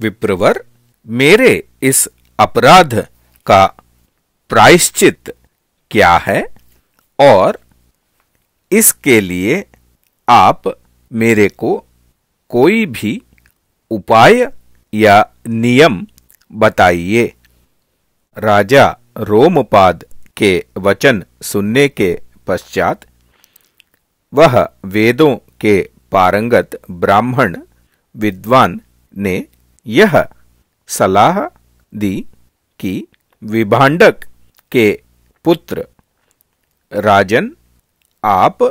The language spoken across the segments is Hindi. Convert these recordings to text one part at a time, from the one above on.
विप्रवर मेरे इस अपराध का प्रायश्चित क्या है और इसके लिए आप मेरे को कोई भी उपाय या नियम बताइए राजा रोमपाद के वचन सुनने के पश्चात वह वेदों के पारंगत ब्राह्मण विद्वान ने यह सलाह दी कि विभाडक के पुत्र राजन आप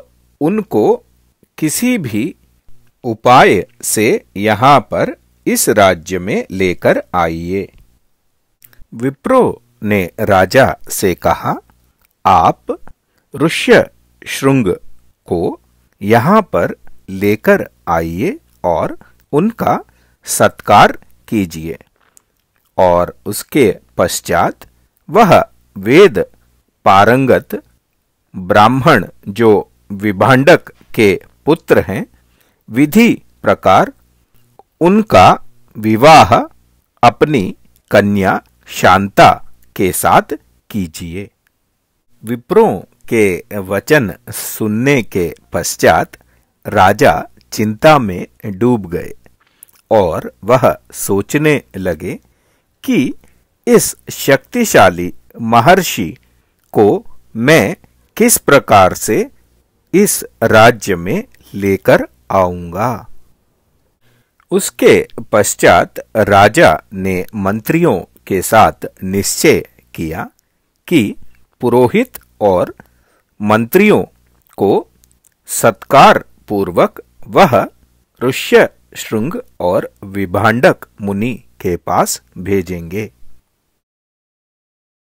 उनको किसी भी उपाय से यहाँ पर इस राज्य में लेकर आइए विप्रो ने राजा से कहा आप ऋष्य श्रृंग को यहाँ पर लेकर आइए और उनका सत्कार कीजिए और उसके पश्चात वह वेद पारंगत ब्राह्मण जो विभांडक के पुत्र हैं विधि प्रकार उनका विवाह अपनी कन्या शांता के साथ कीजिए विप्रों के वचन सुनने के पश्चात राजा चिंता में डूब गए और वह सोचने लगे कि इस शक्तिशाली महर्षि को मैं किस प्रकार से इस राज्य में लेकर आऊंगा उसके पश्चात राजा ने मंत्रियों के साथ निश्चय किया कि पुरोहित और मंत्रियों को सत्कार पूर्वक वह ऋष्य श्रृंग और विभाडक मुनि के पास भेजेंगे